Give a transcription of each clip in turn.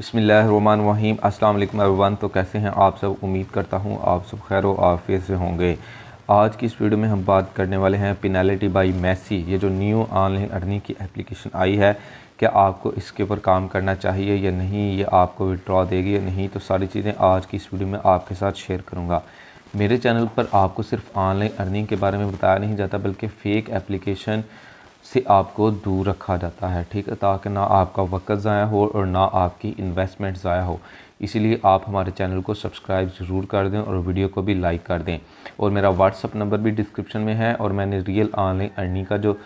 बसमिल्लाम अस्सलाम वालेकुम एवरीवन तो कैसे हैं आप सब उम्मीद करता हूँ आप सब खैर आफिस से होंगे आज की इस वीडियो में हम बात करने वाले हैं पिनाल्टी बाई मैसी ये जो न्यू ऑनलाइन अर्निंग की एप्लीकेशन आई है क्या आपको इसके ऊपर काम करना चाहिए या नहीं ये आपको विड्रॉ देगी या नहीं तो सारी चीज़ें आज की इस वीडियो में आपके साथ शेयर करूँगा मेरे चैनल पर आपको सिर्फ ऑनलाइन अर्निंग के बारे में बताया नहीं जाता बल्कि फ़ेक एप्लीकेशन से आपको दूर रखा जाता है ठीक है ताकि ना आपका वक्त ज़ाया हो और ना आपकी इन्वेस्टमेंट ज़ाया हो इसीलिए आप हमारे चैनल को सब्सक्राइब ज़रूर कर दें और वीडियो को भी लाइक कर दें और मेरा व्हाट्सअप नंबर भी डिस्क्रिप्शन में है और मैंने रियल ऑनलाइन अर्निंग का जो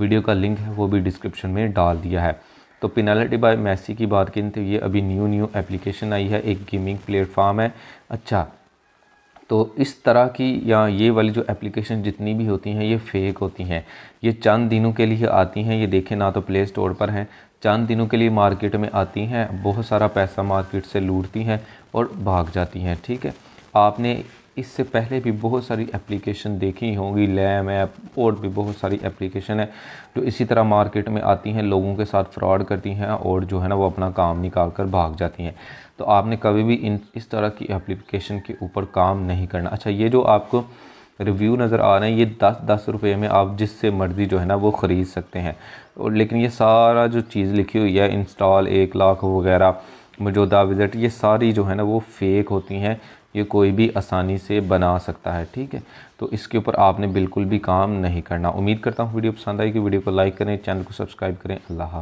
वीडियो का लिंक है वो भी डिस्क्रिप्शन में डाल दिया है तो पिनालिटी बाय मैसी की बात करें तो ये अभी न्यू न्यू एप्लीकेशन आई है एक गेमिंग प्लेटफार्म है अच्छा तो इस तरह की या ये वाली जो एप्लीकेशन जितनी भी होती हैं ये फेक होती हैं ये चंद दिनों के लिए आती हैं ये देखें ना तो प्ले स्टोर पर हैं चंद दिनों के लिए मार्केट में आती हैं बहुत सारा पैसा मार्केट से लूटती हैं और भाग जाती हैं ठीक है आपने इससे पहले भी बहुत सारी एप्लीकेशन देखी होंगी लैम ऐप और भी बहुत सारी एप्लीकेशन है जो इसी तरह मार्केट में आती हैं लोगों के साथ फ्रॉड करती हैं और जो है ना वो अपना काम निकाल कर भाग जाती हैं तो आपने कभी भी इन इस तरह की एप्लीकेशन के ऊपर काम नहीं करना अच्छा ये जो आपको रिव्यू नज़र आ रहे हैं ये दस दस रुपये में आप जिससे मर्ज़ी जो है ना वो ख़रीद सकते हैं और लेकिन ये सारा जो चीज़ लिखी हुई है इंस्टॉल एक लाख वगैरह मौजूदा विज़िट ये सारी जो है ना वो फेक होती हैं ये कोई भी आसानी से बना सकता है ठीक है तो इसके ऊपर आपने बिल्कुल भी काम नहीं करना उम्मीद करता हूँ वीडियो पसंद आई कि वीडियो को लाइक करें चैनल को सब्सक्राइब करें अल्लाह